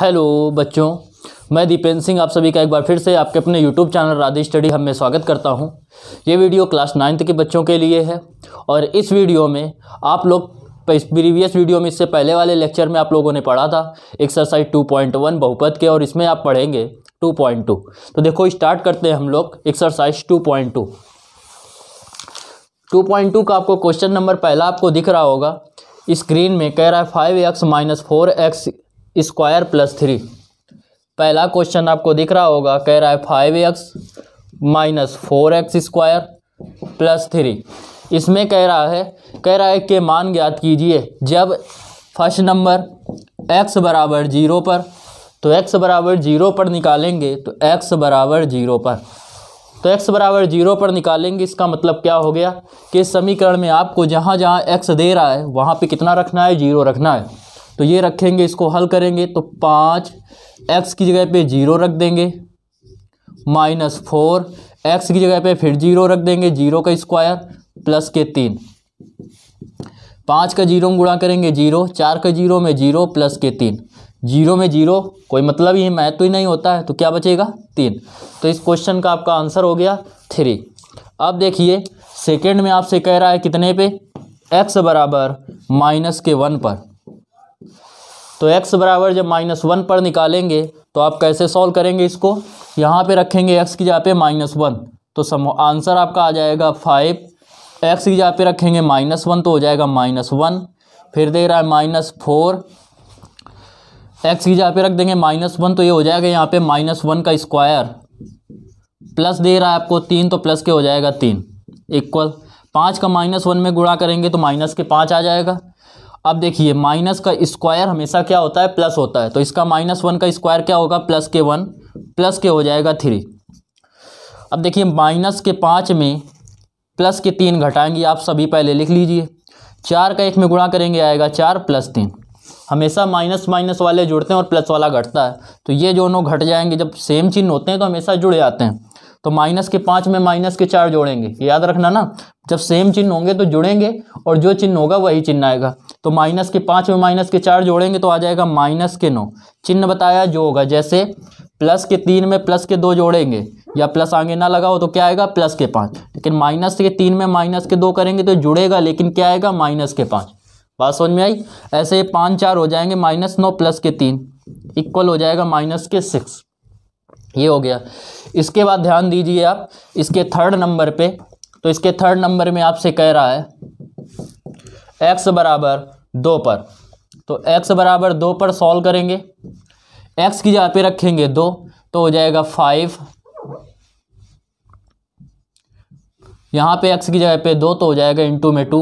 Hello बच्चों मैं दीपेंद्र सिंह आप सभी का एक बार फिर से आपके अपने यूट्यूब चैनल राधे स्टडी हम में स्वागत करता हूं ये वीडियो क्लास नाइन्थ के बच्चों के लिए है और इस वीडियो में आप लोग प्रीवियस वीडियो में इससे पहले वाले लेक्चर में आप लोगों ने पढ़ा था एक्सरसाइज वन बहुपद के और इसमें आप पढ़ेंगे टू तो देखो स्टार्ट करते हैं हम लोग एक्सरसाइज पॉइंट 2.2 का आपको क्वेश्चन नंबर पहला आपको दिख रहा होगा स्क्रीन में कह रहा है five X minus four X square plus three पहला क्वेश्चन आपको दिख रहा होगा कह रहा है five X minus four X square plus three इसमें कह रहा है कह रहा है कि मान ज्ञात कीजिए जब फर्स्ट नंबर एक्स बराबर जीरो पर तो एक्स बराबर जीरो पर निकालेंगे तो एक्स बराबर जीरो पर तो एक्स बराबर जीरो पर निकालेंगे इसका मतलब क्या हो गया कि समीकरण में आपको जहाँ जहाँ एक्स दे रहा है वहाँ पे कितना रखना है जीरो रखना है तो ये रखेंगे इसको हल करेंगे तो पाँच एक्स की जगह पे जीरो रख देंगे माइनस फोर एक्स की जगह पे फिर जीरो रख देंगे जीरो का स्क्वायर प्लस के तीन पाँच का जीरो में गुणा करेंगे जीरो चार का जीरो में जीरो प्लस के तीन जीरो में जीरो कोई मतलब ही महत्व तो ही नहीं होता है तो क्या बचेगा तीन तो इस क्वेश्चन का आपका आंसर हो गया थ्री अब देखिए सेकेंड में आपसे कह रहा है कितने पे एक्स बराबर माइनस के वन पर तो x बराबर जब माइनस वन पर निकालेंगे तो आप कैसे सॉल्व करेंगे इसको यहाँ पे रखेंगे x की जगह पे माइनस वन तो सम आंसर आपका आ जाएगा फाइव x की जगह पे रखेंगे माइनस वन तो हो जाएगा माइनस वन फिर दे रहा है माइनस फोर एक्स की जगह पे रख देंगे माइनस वन तो ये हो जाएगा यहाँ पे माइनस वन का स्क्वायर प्लस दे रहा है आपको तीन तो प्लस के हो जाएगा तीन इक्वल पाँच का माइनस वन में गुणा करेंगे तो माइनस के पाँच आ जाएगा अब देखिए माइनस का स्क्वायर हमेशा क्या होता है प्लस होता है तो इसका माइनस वन का स्क्वायर क्या होगा प्लस के वन प्लस के हो जाएगा थ्री अब देखिए माइनस के पाँच में प्लस के तीन घटाएंगे आप सभी पहले लिख लीजिए चार का एक में गुणा करेंगे आएगा चार प्लस तीन हमेशा माइनस माइनस वाले जुड़ते हैं और प्लस वाला घटता है तो ये जो दोनों घट जाएंगे जब सेम चिन्ह होते हैं तो हमेशा जुड़ जाते हैं तो माइनस के पाँच में माइनस के चार जोड़ेंगे याद रखना ना जब सेम चिन्ह होंगे तो जुड़ेंगे और जो चिन्ह होगा वही चिन्ह आएगा तो माइनस के पाँच में माइनस के चार जोड़ेंगे तो आ जाएगा माइनस के नौ चिन्ह बताया जो होगा जैसे प्लस के तीन में प्लस के दो जोड़ेंगे या प्लस आगे ना लगाओ तो क्या आएगा प्लस के पाँच लेकिन माइनस के तीन में माइनस के दो करेंगे तो जुड़ेगा लेकिन क्या आएगा माइनस के पाँच बात समझ में आई ऐसे पाँच चार हो जाएंगे माइनस नौ प्लस के तीन इक्वल हो जाएगा माइनस के सिक्स ये हो गया इसके बाद ध्यान दीजिए आप इसके थर्ड नंबर पे तो इसके थर्ड नंबर में आपसे कह रहा है एक्स बराबर दो पर तो एक्स बराबर दो पर सॉल्व करेंगे एक्स की जगह पे रखेंगे दो तो हो जाएगा फाइव यहाँ पे एक्स की जगह पे दो तो हो जाएगा इंटू में two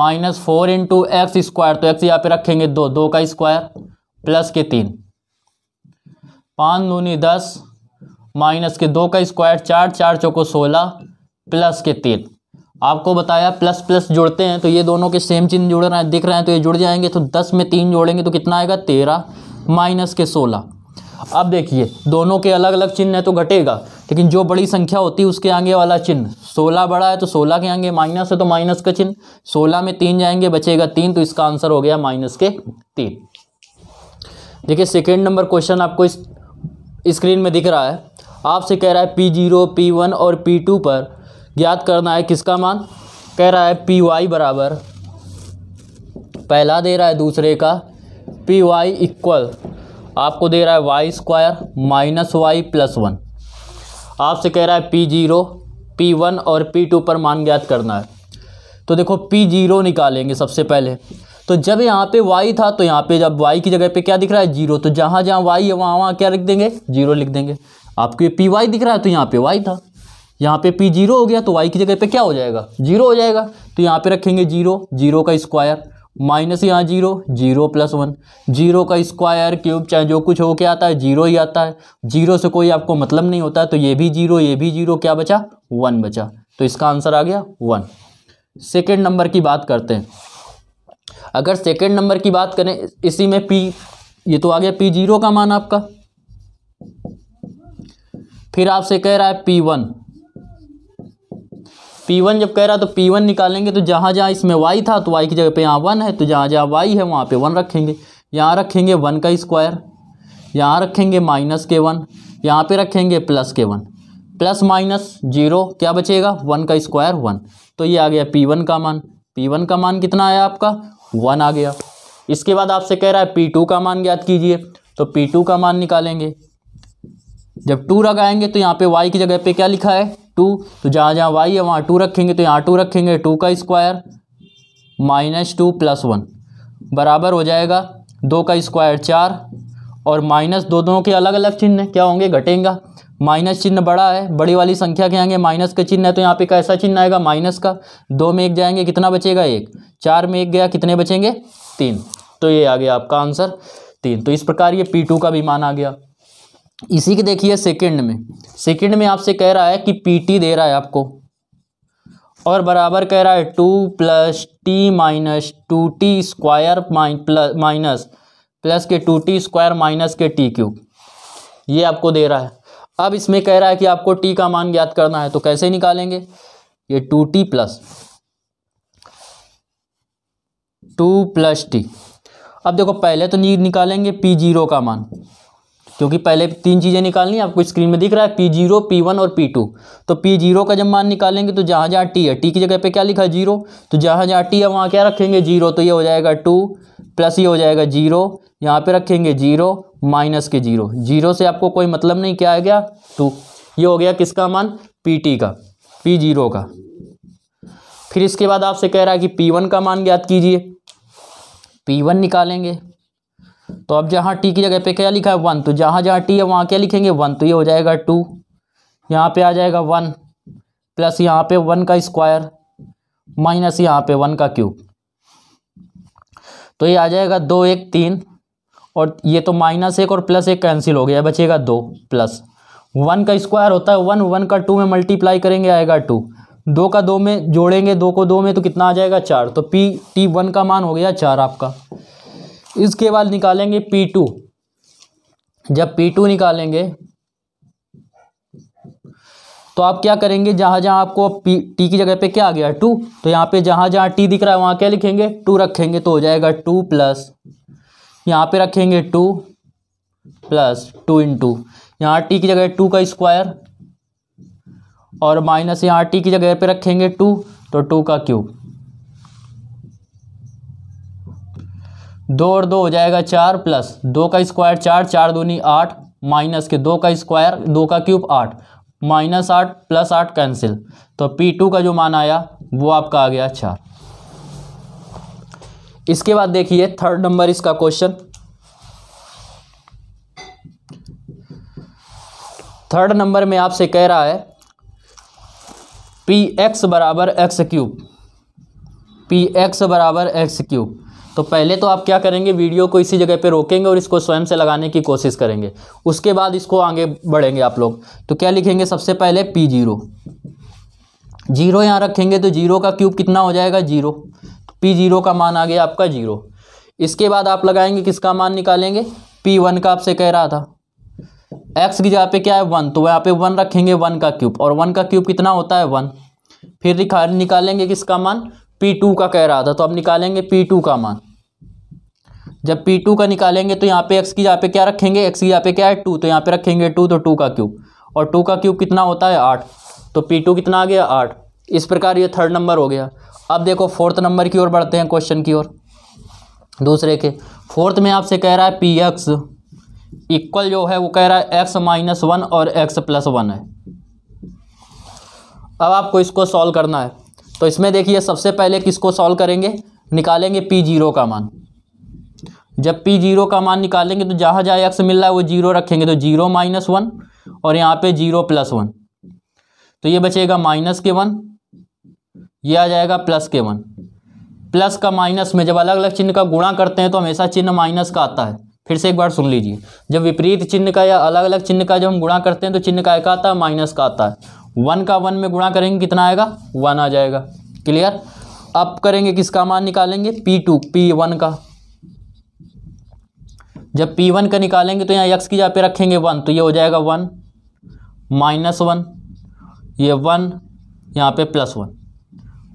minus four into X square तो एक्स यहाँ पे रखेंगे दो दो का स्क्वायर प्लस के तीन पाँच दूनी दस माइनस के दो का स्क्वायर चार चार चौको सोलह प्लस के तीन आपको बताया प्लस प्लस जुड़ते हैं तो ये दोनों के सेम चिन्ह जुड़ रहे हैं दिख रहे हैं तो ये जुड़ जाएंगे तो दस में तीन जोड़ेंगे तो कितना आएगा तेरह माइनस के सोलह अब देखिए दोनों के अलग अलग चिन्ह है तो घटेगा लेकिन जो बड़ी संख्या होती है उसके आगे वाला चिन्ह सोलह बड़ा है तो सोलह के आगे माइनस है तो माइनस का चिन्ह सोलह में तीन जाएंगे बचेगा तीन तो इसका आंसर हो गया माइनस के तीन देखिए सेकेंड नंबर क्वेश्चन आपको इस स्क्रीन में दिख रहा है आपसे कह रहा है पी जीरो पी वन और पी टू पर ज्ञात करना है किसका मान कह रहा है पी वाई बराबर पहला दे रहा है दूसरे का पी वाई इक्वल आपको दे रहा है Y square minus Y plus one आपसे कह रहा है पी जीरो पी वन और पी टू पर मान ज्ञात करना है तो देखो पी जीरो निकालेंगे सबसे पहले तो जब यहाँ पे y था तो यहाँ पे जब y की जगह पे क्या दिख रहा है जीरो तो जहाँ जहाँ y है वहाँ वहाँ क्या लिख देंगे जीरो लिख देंगे आपको ये पी वाई दिख रहा है तो यहाँ पे y था यहाँ पे p जीरो हो गया तो y की जगह पे क्या हो जाएगा जीरो हो जाएगा तो यहाँ पे रखेंगे जीरो जीरो का स्क्वायर माइनस यहाँ zero zero plus one zero का स्क्वायर क्यूब चाहे जो कुछ हो के आता है जीरो ही आता है जीरो से कोई आपको मतलब नहीं होता है तो ये भी जीरो ये भी जीरो क्या बचा वन बचा तो इसका आंसर आ गया वन सेकेंड नंबर की बात करते हैं अगर सेकेंड नंबर की बात करें इसी में पी ये तो आ गया पी जीरो का मान आपका फिर आपसे कह रहा है पी वन पी वन जब कह रहा है तो पी वन निकालेंगे तो जहाँ जहाँ इसमें वाई था तो वाई की जगह पे यहाँ वन है तो जहाँ जहाँ वाई है वहाँ पे वन रखेंगे यहाँ रखेंगे वन का स्क्वायर यहाँ रखेंगे माइनस के वन यहाँ पे रखेंगे प्लस के वन प्लस माइनस जीरो क्या बचेगा वन का स्क्वायर वन तो ये आ गया पी वन का मान पी वन का मान कितना आया आपका वन आ गया इसके बाद आपसे कह रहा है पी टू का मान ज्ञात कीजिए तो पी टू का मान निकालेंगे जब टू लगाएंगे तो यहाँ पे वाई की जगह पे क्या लिखा है टू तो जहाँ जहाँ वाई है वहाँ टू रखेंगे तो यहाँ टू रखेंगे टू का square minus two plus one बराबर हो जाएगा दो का स्क्वायर चार और माइनस दो दोनों के अलग अलग चिन्ह क्या होंगे घटेंगे माइनस चिन्ह बड़ा है बड़ी वाली संख्या के आएंगे माइनस का चिन्ह है तो यहाँ पे कैसा चिन्ह आएगा माइनस का दो में एक जाएंगे कितना बचेगा एक चार में एक गया कितने बचेंगे तीन तो ये आ गया आपका आंसर तीन तो इस प्रकार ये पी टू का भी मान आ गया इसी के देखिए सेकेंड में सेकेंड में आपसे कह रहा है कि पी टी दे रहा है आपको और बराबर कह रहा है two plus T minus two T square minus plus K two T square minus K T cube ये आपको दे रहा है अब इसमें कह रहा है कि आपको टी का मान ज्ञात करना है तो कैसे निकालेंगे ये two T plus two plus T अब देखो पहले तो निकालेंगे पी जीरो का मान क्योंकि पहले तीन चीज़ें निकालनी आपको स्क्रीन में दिख रहा है पी जीरो पी वन और पी टू तो पी जीरो का जब मान निकालेंगे तो जहाँ जहाँ टी है टी की जगह पे क्या लिखा है जीरो तो जहाँ जहाँ टी है वहाँ क्या रखेंगे जीरो तो ये हो जाएगा टू प्लस ये हो जाएगा जीरो यहाँ पे रखेंगे zero minus K zero zero से आपको कोई मतलब नहीं क्या आ गया टू ये हो गया किसका मान पी टी का पी जीरो का फिर इसके बाद आपसे कह रहा है कि पी वन का मान ज्ञात कीजिए पी वन निकालेंगे तो अब जहाँ टी की जगह पे क्या लिखा है वन तो जहाँ जहाँ टी है वहाँ क्या लिखेंगे वन तो ये हो जाएगा टू यहाँ पे आ जाएगा वन प्लस यहाँ पे वन का स्क्वायर माइनस यहाँ पे वन का क्यूब तो ये आ जाएगा दो एक तीन और ये तो माइनस एक और प्लस एक कैंसिल हो गया बचेगा दो प्लस वन का स्क्वायर होता है वन वन का टू में मल्टीप्लाई करेंगे आएगा टू दो का दो में जोड़ेंगे दो को दो में तो कितना आ जाएगा चार तो पी टी वन का मान हो गया चार आपका इसके बाद निकालेंगे पी टू जब पी टू निकालेंगे तो आप क्या करेंगे जहां जहां आपको पी टी की जगह पे क्या आ गया टू तो यहाँ पे जहां जहां टी दिख रहा है वहां क्या लिखेंगे टू रखेंगे तो हो जाएगा टू प्लस यहाँ पे रखेंगे two plus two in two यहाँ टी की जगह टू का स्क्वायर और माइनस यहाँ टी की जगह पे रखेंगे टू तो टू का क्यूब दो और दो हो जाएगा चार प्लस दो का स्क्वायर चार चार दूनी आठ माइनस के दो का स्क्वायर दो का क्यूब आठ माइनस आठ प्लस आठ कैंसिल तो पी टू का जो मान आया वो आपका आ गया चार अच्छा। इसके बाद देखिए थर्ड नंबर इसका क्वेश्चन थर्ड नंबर में आपसे कह रहा है पी एक्स बराबर एक्स क्यूब पी एक्स बराबर एक्स क्यूब तो पहले तो आप क्या करेंगे वीडियो को इसी जगह पे रोकेंगे और इसको स्वयं से लगाने की कोशिश करेंगे उसके बाद इसको आगे बढ़ेंगे आप लोग तो क्या लिखेंगे सबसे पहले पी जीरो जीरो यहाँ रखेंगे तो जीरो का क्यूब कितना हो जाएगा जीरो तो पी जीरो का मान आ गया आपका जीरो इसके बाद आप लगाएंगे किसका मान निकालेंगे पी वन का आपसे कह रहा था एक्स की जगह पे क्या है वन तो यहाँ पे वन रखेंगे वन का क्यूब और वन का क्यूब कितना होता है वन फिर निकालेंगे किसका मान पी टू का कह रहा था तो अब निकालेंगे पी टू का मान जब पी टू का निकालेंगे तो यहाँ पे एक्स की यहाँ पे क्या रखेंगे एक्स की यहाँ पे क्या है टू तो यहाँ पे रखेंगे टू तो टू का क्यूब और टू का क्यूब कितना होता है आठ तो पी टू कितना आ गया आठ इस प्रकार ये थर्ड नंबर हो गया अब देखो फोर्थ नंबर की ओर बढ़ते हैं क्वेश्चन की ओर दूसरे के फोर्थ में आपसे कह रहा है पी एक्स इक्वल जो है वो कह रहा है एक्स माइनस वन और एक्स प्लस वन है अब आपको इसको सॉल्व करना है तो इसमें देखिए सबसे पहले किसको सॉल्व करेंगे निकालेंगे पी जीरो का मान जब पी जीरो का मान निकालेंगे तो जहाँ जहाँ एक्स मिल रहा है वो जीरो रखेंगे तो जीरो माइनस वन और यहाँ पे जीरो प्लस वन तो ये बचेगा माइनस के वन ये आ जाएगा प्लस के वन प्लस का माइनस में जब अलग अलग चिन्ह का गुणा करते हैं तो हमेशा चिन्ह माइनस का आता है फिर से एक बार सुन लीजिए जब विपरीत चिन्ह का या अलग अलग चिन्ह का जब हम गुणा करते हैं तो चिन्ह का एक आता है माइनस का आता है वन का वन में गुणा करेंगे कितना आएगा वन आ जाएगा क्लियर अब करेंगे किसका मान निकालेंगे पी टू पी वन का जब पी वन का निकालेंगे तो यहाँ यक्स की जगह पे रखेंगे वन तो ये हो जाएगा वन माइनस वन ये वन यहाँ पे प्लस वन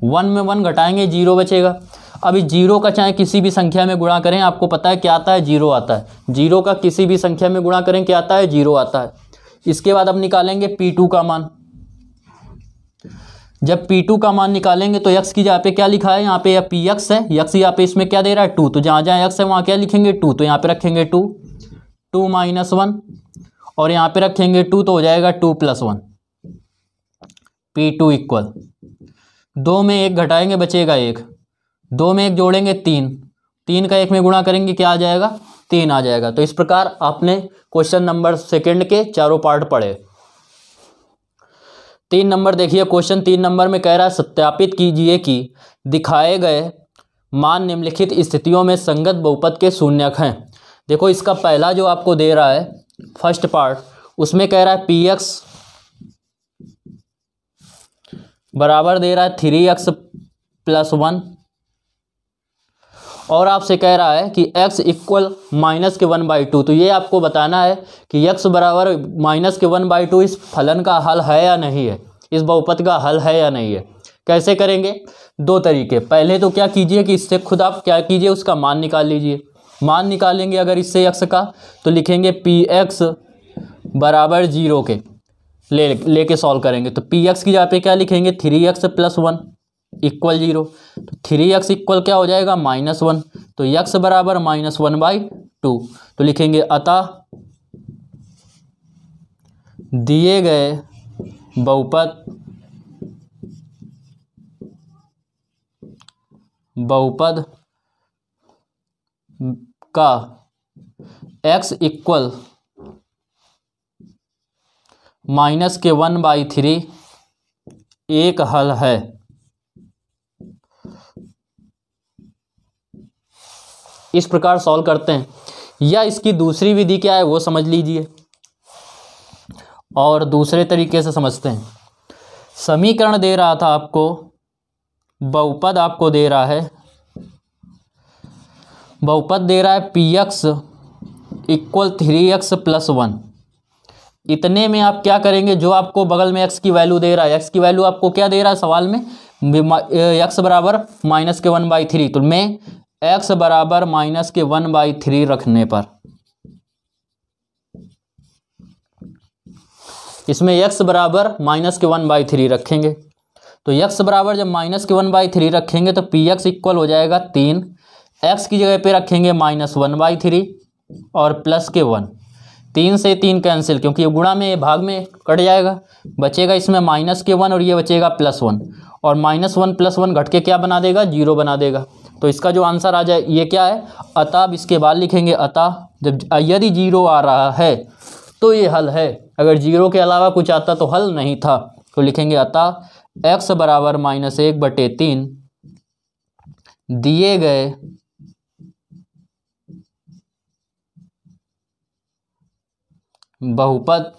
वन में वन घटाएंगे जीरो बचेगा अभी जीरो का चाहे किसी भी संख्या में गुणा करें आपको पता है क्या आता है जीरो आता है जीरो का किसी भी संख्या में गुणा करें क्या आता है जीरो आता है इसके बाद अब निकालेंगे पी टू का मान जब P2 का मान निकालेंगे तो यक्स की जहाँ पे क्या लिखा है यहाँ पे पी एक्स है यक्स यहाँ पे इसमें क्या दे रहा है टू तो जहाँ जहाँ यक्स है वहाँ क्या लिखेंगे टू तो यहाँ पे रखेंगे टू टू माइनस वन और यहाँ पे रखेंगे टू तो हो जाएगा two plus one P two equal दो में एक घटाएंगे बचेगा एक दो में एक जोड़ेंगे तीन तीन का एक में गुणा करेंगे क्या आ जाएगा तीन आ जाएगा तो इस प्रकार आपने क्वेश्चन नंबर सेकेंड के चारों पार्ट पढ़े तीन नंबर देखिए क्वेश्चन तीन नंबर में कह रहा है सत्यापित कीजिए कि दिखाए गए मान निम्नलिखित स्थितियों में संगत बहुपद के शून्यक हैं देखो इसका पहला जो आपको दे रहा है फर्स्ट पार्ट उसमें कह रहा है पी एक्स बराबर दे रहा है थ्री एक्स प्लस वन और आपसे कह रहा है कि x इक्वल माइनस के वन बाई टू तो ये आपको बताना है कि x बराबर माइनस के वन बाई टू इस फलन का हल है या नहीं है इस बहुपत का हल है या नहीं है कैसे करेंगे दो तरीके पहले तो क्या कीजिए कि इससे खुद आप क्या कीजिए उसका मान निकाल लीजिए मान निकालेंगे अगर इससे यक्स का तो लिखेंगे पी एक्स बराबर जीरो के ले लेके सॉल्व करेंगे तो पी एक्स की जगह पे क्या लिखेंगे three X plus one equal zero तो थ्री एक्स इक्वल क्या हो जाएगा माइनस वन तो यक्स बराबर माइनस वन बाई टू तो लिखेंगे अतः दिए गए बहुपद बहुपद का x इक्वल माइनस के वन बाई थ्री एक हल है इस प्रकार सॉल्व करते हैं या इसकी दूसरी विधि क्या है वो समझ लीजिए और दूसरे तरीके से समझते हैं समीकरण दे रहा था आपको बहुपद आपको दे रहा है बहुपद दे रहा है P x equal three X plus one इतने में आप क्या करेंगे जो आपको बगल में एक्स की वैल्यू दे रहा है एक्स की वैल्यू आपको क्या दे रहा है सवाल में एक्स बराबर माइनस के वन बाई थ्री तो मैं एक्स बराबर माइनस के वन बाई थ्री रखने पर इसमें एक्स बराबर माइनस के वन बाई थ्री रखेंगे तो एक्स बराबर जब माइनस के वन बाई थ्री रखेंगे तो पी एक्स इक्वल हो जाएगा तीन एक्स की जगह पे रखेंगे माइनस वन बाई थ्री और प्लस के वन तीन से तीन कैंसिल क्योंकि ये गुणा में ये भाग में कट जाएगा बचेगा इसमें माइनस के वन और ये बचेगा प्लस वन और माइनस वन प्लस वन घट के क्या बना देगा जीरो बना देगा तो इसका जो आंसर आ जाए ये क्या है अतः इसके बाद लिखेंगे अतः जब यदि जीरो आ रहा है तो ये हल है अगर जीरो के अलावा कुछ आता तो हल नहीं था तो लिखेंगे अतः एक्स बराबर माइनस एक बटे तीन दिए गए बहुपद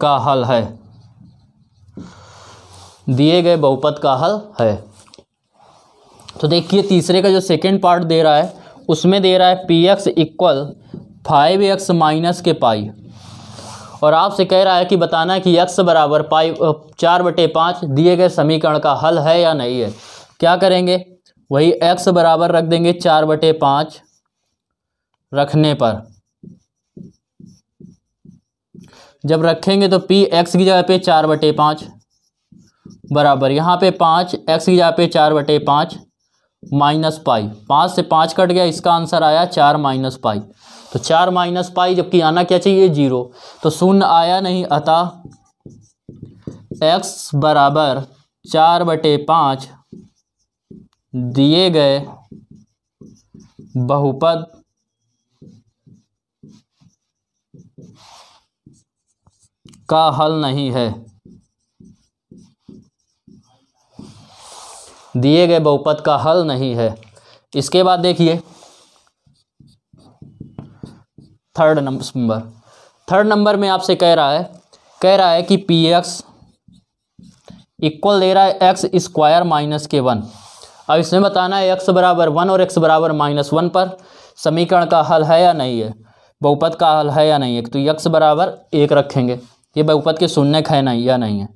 का हल है दिए गए बहुपद का हल है तो देखिए तीसरे का जो सेकेंड पार्ट दे रहा है उसमें दे रहा है P x equal five X minus के पाई और आपसे कह रहा है कि बताना है कि एक्स बराबर पाई चार बटे पाँच दिए गए समीकरण का हल है या नहीं है क्या करेंगे वही एक्स बराबर रख देंगे चार बटे पाँच रखने पर जब रखेंगे तो पी एक्स की जगह पे चार बटे पाँच बराबर यहाँ पे पाँच एक्स की जगह पे चार बटे पाँच माइनस पाई पाँच से पाँच कट गया इसका आंसर आया चार माइनस पाई तो चार माइनस पाई जबकि आना क्या चाहिए जीरो तो शून्य आया नहीं अतः एक्स बराबर चार बटे पाँच दिए गए बहुपद का हल नहीं है दिए गए बहुपद का हल नहीं है इसके बाद देखिए थर्ड नंबर थर्ड नंबर में आपसे कह रहा है कह रहा है कि पी एक्स इक्वल दे रहा है एक्स स्क्वायर माइनस के वन अब इसमें बताना है एक्स बराबर वन और एक्स बराबर माइनस वन पर समीकरण का हल है या नहीं है बहुपद का हल है या नहीं है तो यक्स बराबर एक रखेंगे ये बहुपद के शून्यक है नहीं या नहीं है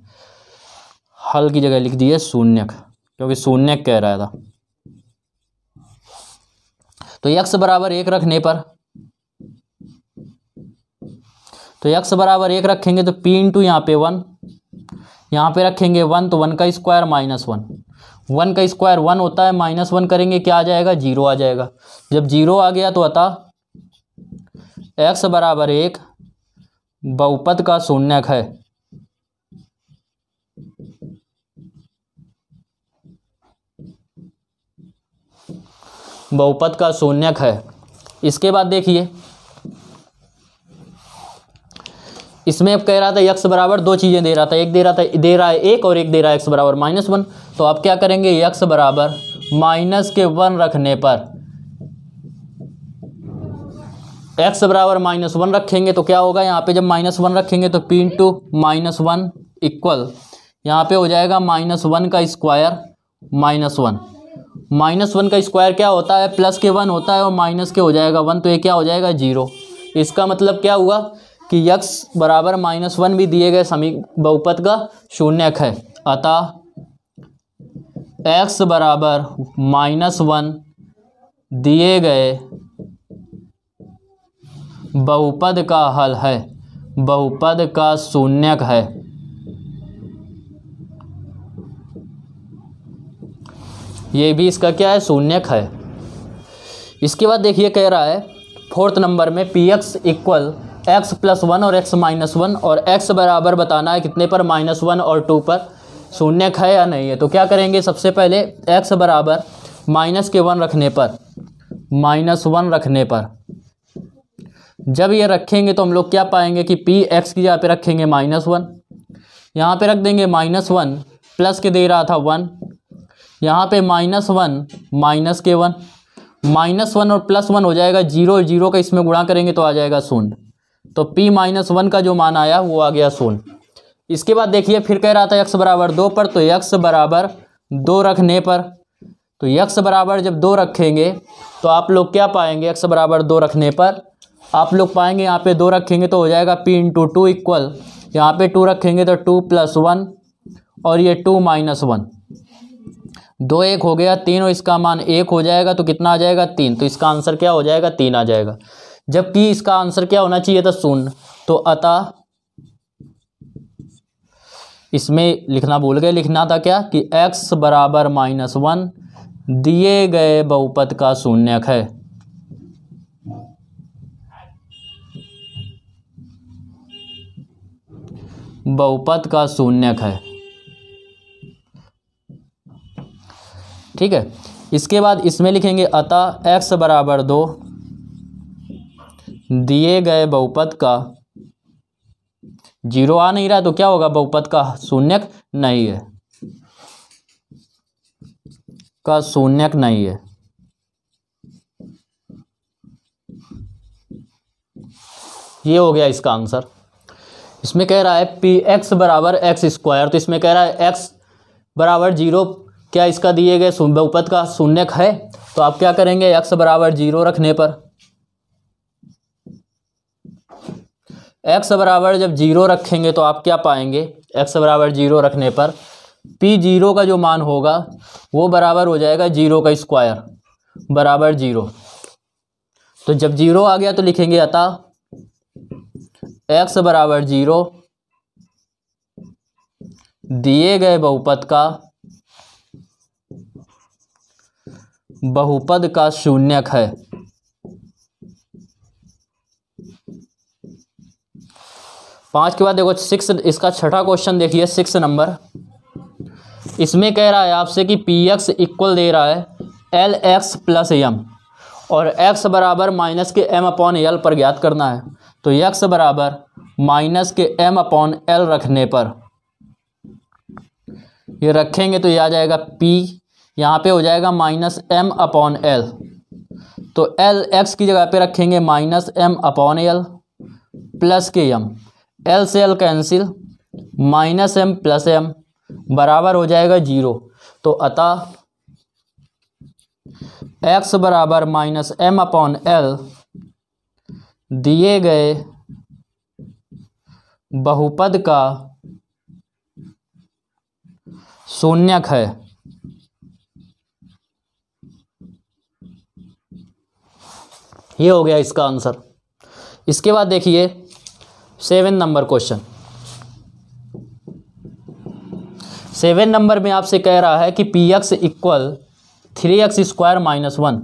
हल की जगह लिख दिए शून्यक क्योंकि शून्य कह रहा था तो यक्स बराबर एक रखने पर तो यक्स बराबर एक रखेंगे तो पी इंटू यहाँ पे वन यहाँ पे रखेंगे वन तो वन का स्क्वायर माइनस वन वन का स्क्वायर वन होता है माइनस वन करेंगे क्या आ जाएगा जीरो आ जाएगा जब जीरो आ गया तो अतः एक्स बराबर एक बहुपद का शून्यक है बहुपद का शून्यक है इसके बाद देखिए इसमें अब कह रहा था यक्स बराबर दो चीज़ें दे रहा था एक दे रहा था दे रहा है एक और एक दे रहा है एक्स बराबर माइनस वन तो आप क्या करेंगे यक्स बराबर माइनस के वन रखने पर एक्स बराबर माइनस वन रखेंगे तो क्या होगा यहाँ पे जब माइनस वन रखेंगे तो p two minus one equal यहाँ पे हो जाएगा माइनस वन का square minus one minus one का स्क्वायर क्या होता है प्लस के वन होता है और माइनस के हो जाएगा वन तो ये क्या हो जाएगा जीरो इसका मतलब क्या हुआ कि यक्स बराबर माइनस वन भी दिए गए समी बहुपत का शून्यक है अतः एक्स बराबर माइनस वन दिए गए बहुपद का हल है बहुपद का शून्यक है ये भी इसका क्या है शून्यक है इसके बाद देखिए कह रहा है फोर्थ नंबर में p x equal x plus one और एक्स माइनस वन और एक्स बराबर बताना है कितने पर माइनस वन और टू पर शून्यक है या नहीं है तो क्या करेंगे सबसे पहले एक्स बराबर माइनस के वन रखने पर माइनस वन रखने पर जब ये रखेंगे तो हम लोग क्या पाएंगे कि पी एक्स की जगह पर रखेंगे माइनस वन यहाँ पर रख देंगे माइनस वन प्लस के दे रहा था वन यहाँ पे माइनस वन माइनस के वन माइनस वन और प्लस वन हो जाएगा जीरो और जीरो का इसमें गुणा करेंगे तो आ जाएगा शून्य तो पी माइनस वन का जो मान आया वो आ गया शून्य इसके बाद देखिए फिर कह रहा था यक्स बराबर दो पर तो यक्स बराबर दो रखने पर तो यक्स बराबर जब दो रखेंगे तो आप लोग क्या पाएंगे यक्स बराबर दो रखने पर आप लोग पाएंगे यहाँ पे दो रखेंगे तो हो जाएगा पी इंटू टू इक्वल यहाँ पे टू रखेंगे तो टू प्लस वन और ये टू माइनस वन दो एक हो गया तीन और इसका मान एक हो जाएगा तो कितना आ जाएगा तीन तो इसका आंसर क्या हो जाएगा तीन आ जाएगा जबकि इसका आंसर क्या होना चाहिए था शून्य तो अतः इसमें लिखना भूल गए लिखना था क्या कि x बराबर माइनस वन दिए गए बहुपद का शून्य है बहुपद का शून्यक है ठीक है इसके बाद इसमें लिखेंगे अतः एक्स बराबर दो दिए गए बहुपद का जीरो आ नहीं रहा तो क्या होगा बहुपद का शून्यक नहीं है का शून्यक नहीं है ये हो गया इसका आंसर इसमें कह रहा है पी एक्स बराबर एक्स स्क्वायर तो इसमें कह रहा है एक्स बराबर जीरो क्या इसका दिए गए बहुपद का शून्यक है तो आप क्या करेंगे एक्स बराबर जीरो रखने पर एक्स बराबर जब जीरो रखेंगे तो आप क्या पाएंगे एक्स बराबर जीरो रखने पर पी जीरो का जो मान होगा वो बराबर हो जाएगा जीरो का स्क्वायर बराबर जीरो तो जब जीरो आ गया तो लिखेंगे अतः एक्स बराबर जीरो दिए गए बहुपद का बहुपद का शून्यक है पांच के बाद देखो सिक्स इसका छठा क्वेश्चन देखिए सिक्स नंबर इसमें कह रहा है आपसे कि पी एक्स इक्वल दे रहा है एल एक्स प्लस एम और एक्स बराबर माइनस के एम अपॉन एल पर ज्ञात करना है तो एक्स बराबर माइनस के एम अपॉन एल रखने पर ये रखेंगे तो यह आ जाएगा पी यहाँ पे हो जाएगा माइनस एम अपॉन एल तो एल एक्स की जगह पे रखेंगे minus m upon l plus के एम एल से l cancel minus m plus m बराबर हो जाएगा जीरो तो अतः एक्स बराबर माइनस एम अपॉन एल दिए गए बहुपद का शून्यक है ये हो गया इसका आंसर इसके बाद देखिए seven number question seven number में आपसे कह रहा है कि p x equal three x square minus one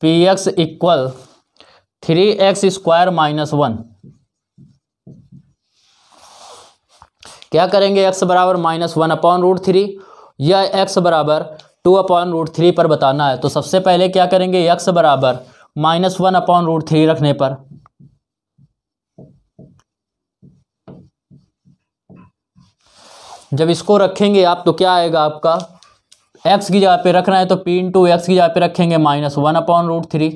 p x equal three x square minus one क्या करेंगे एक्स बराबर minus one upon root three या एक्स बराबर टू अपॉन रूट थ्री पर बताना है तो सबसे पहले क्या करेंगे यक्स बराबर minus one upon root three रखने पर जब इसको रखेंगे आप तो क्या आएगा आपका एक्स की जगह पे रखना है तो पी इंटू एक्स की जगह पे रखेंगे minus one upon root three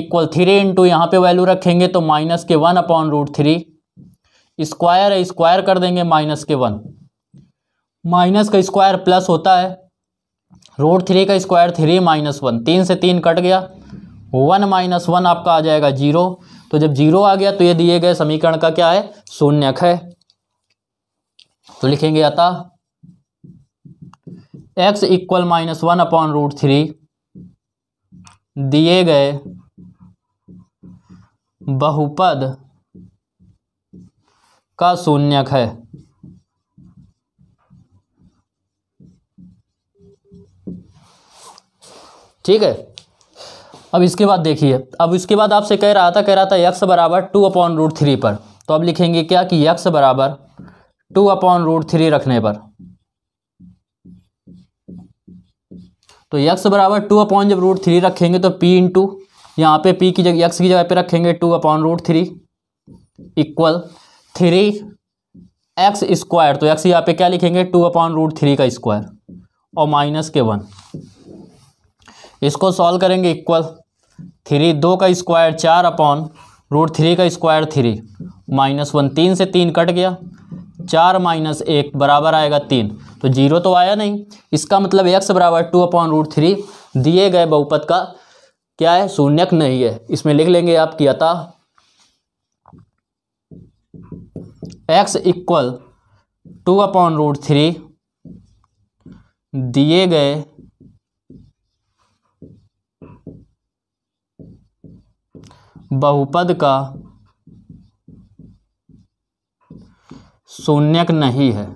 equal three into यहाँ पर वैल्यू रखेंगे तो माइनस के one upon root three square है स्क्वायर कर देंगे माइनस के वन माइनस का स्क्वायर प्लस होता है रूट थ्री का स्क्वायर थ्री माइनस वन तीन से तीन कट गया वन माइनस वन आपका आ जाएगा जीरो तो जब जीरो आ गया तो ये दिए गए समीकरण का क्या है शून्यक है तो लिखेंगे अतः x equal minus one upon root three दिए गए बहुपद का शून्यक है ठीक है अब इसके बाद देखिए अब इसके बाद आपसे कह रहा था कह रहा था यक्स बराबर टू अपॉन रूट थ्री पर तो अब लिखेंगे क्या कि यक्स बराबर टू अपॉन रूट थ्री रखने पर तो यक्स बराबर टू अपॉन जब रूट थ्री रखेंगे तो पी इन टू यहाँ पे पी की जगह यक्स की जगह पे रखेंगे two upon root three equal three x square तो एक्स यहाँ पे क्या लिखेंगे टू अपॉन रूट थ्री का स्क्वायर और माइनस के वन इसको सॉल्व करेंगे इक्वल थ्री दो का स्क्वायर चार अपॉन रूट थ्री का स्क्वायर थ्री माइनस वन तीन से तीन कट गया चार माइनस एक बराबर आएगा तीन तो जीरो तो आया नहीं इसका मतलब एक्स बराबर टू अपॉन रूट थ्री दिए गए बहुपद का क्या है शून्यक नहीं है इसमें लिख लेंगे आप किया था x equal two upon root three दिए गए बहुपद का शून्यक नहीं है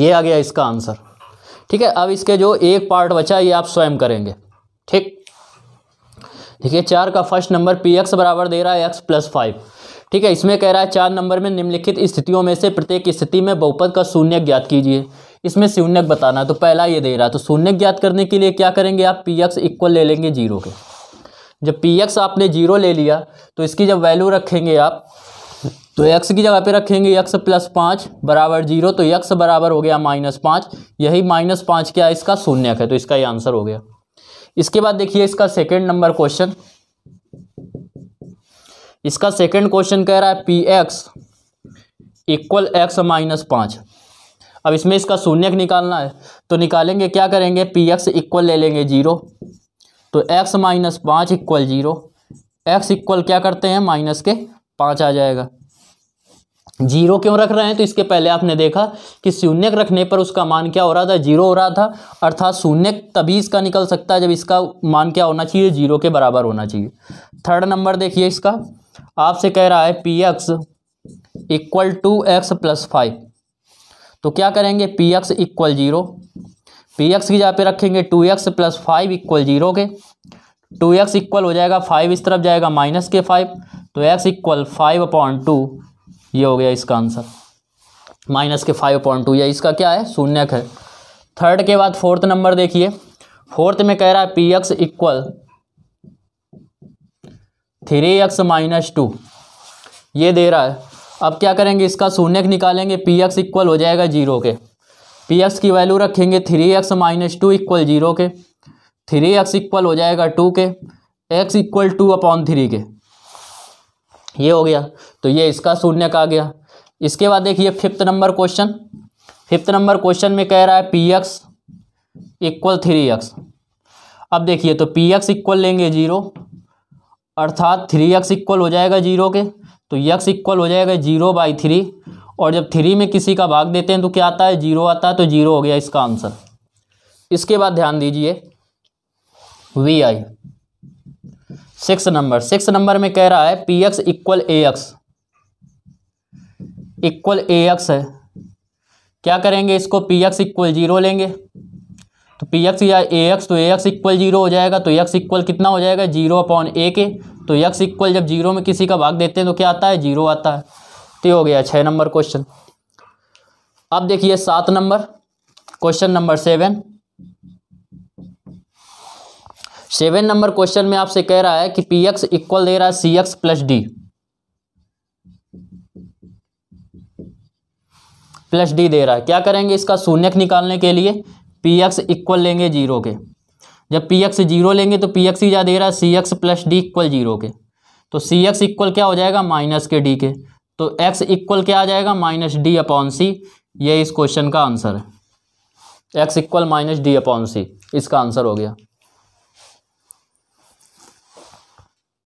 ये आ गया इसका आंसर ठीक है अब इसके जो एक पार्ट बचा ये आप स्वयं करेंगे ठीक देखिए चार का फर्स्ट नंबर पी एक्स बराबर दे रहा है एक्स प्लस फाइव ठीक है इसमें कह रहा है चार नंबर में निम्नलिखित स्थितियों में से प्रत्येक स्थिति में बहुपद का शून्य ज्ञात कीजिए इसमें शून्यक बताना है तो पहला ये दे रहा है तो शून्यक ज्ञात करने के लिए क्या करेंगे आप पी एक्स इक्वल ले लेंगे जीरो के जब पी एक्स आपने जीरो ले लिया तो इसकी जब वैल्यू रखेंगे आप तो एक्स की जगह पे रखेंगे एक्स प्लस पाँच बराबर जीरो तो एक्स बराबर हो गया माइनस पाँच यही माइनस पाँच क्या है इसका शून्यक है तो इसका ये आंसर हो गया इसके बाद देखिए इसका सेकेंड नंबर क्वेश्चन इसका सेकेंड क्वेश्चन कह रहा है P x equal x minus पाँच अब इसमें इसका शून्यक निकालना है तो निकालेंगे क्या करेंगे पी एक्स इक्वल ले लेंगे जीरो तो एक्स माइनस पाँच इक्वल जीरो एक्स इक्वल क्या करते हैं माइनस के पाँच आ जाएगा जीरो क्यों रख रहे हैं तो इसके पहले आपने देखा कि शून्य रखने पर उसका मान क्या हो रहा था जीरो हो रहा था अर्थात शून्यक तभी इसका निकल सकता है जब इसका मान क्या होना चाहिए जीरो के बराबर होना चाहिए थर्ड नंबर देखिए इसका आपसे कह रहा है P x equal two x plus five तो क्या करेंगे p x equal zero p x की जहाँ पे रखेंगे two x plus five equal zero के टू एक्स इक्वल हो जाएगा फाइव इस तरफ जाएगा माइनस के फाइव तो x equal five upon two ये हो गया इसका आंसर माइनस के फाइव अपॉइंट टू या इसका क्या है शून्यक है थर्ड के बाद फोर्थ नंबर देखिए फोर्थ में कह रहा है P x equal three x minus two ये दे रहा है अब क्या करेंगे इसका शून्यक निकालेंगे पी एक्स इक्वल हो जाएगा जीरो के पी एक्स की वैल्यू रखेंगे three x minus two equal zero के थ्री एक्स इक्वल हो जाएगा टू के x equal two upon three के ये हो गया तो ये इसका शून्य का आ गया इसके बाद देखिए fifth number question fifth number question में कह रहा है P x equal three x अब देखिए तो पी एक्स इक्वल लेंगे जीरो अर्थात थ्री एक्स इक्वल हो जाएगा जीरो के तो यक्स इक्वल हो जाएगा जीरो बाई थ्री और जब थ्री में किसी का भाग देते हैं तो क्या आता है जीरो आता है तो जीरो हो गया इसका आंसर इसके बाद ध्यान दीजिए V I six number six number में कह रहा है P x equal a x equal a x है क्या करेंगे इसको पी एक्स इक्वल जीरो लेंगे तो पी एक्स या ए एक्स तो ए एक्स इक्वल जीरो हो जाएगा तो एक्स इक्वल कितना हो जाएगा जीरो अपॉन ए के तो एक्स इक्वल जब जीरो में किसी का भाग देते हैं तो क्या आता है जीरो आता है तो हो गया छः नंबर क्वेश्चन अब देखिए सात number question number seven seven number question में आपसे कह रहा है कि पी एक्स इक्वल दे रहा है c x plus d plus d दे रहा है क्या करेंगे इसका शून्यक निकालने के लिए पी एक्स इक्वल लेंगे जीरो के जब पी एक्स जीरो लेंगे तो पी एक्स ही क्या दे रहा है c x plus d equal zero के तो सी एक्स इक्वल क्या हो जाएगा माइनस के डी के तो एक्स इक्वल क्या आ जाएगा माइनस डी अपॉन सी ये इस क्वेश्चन का आंसर है x equal minus d upon c इसका आंसर हो गया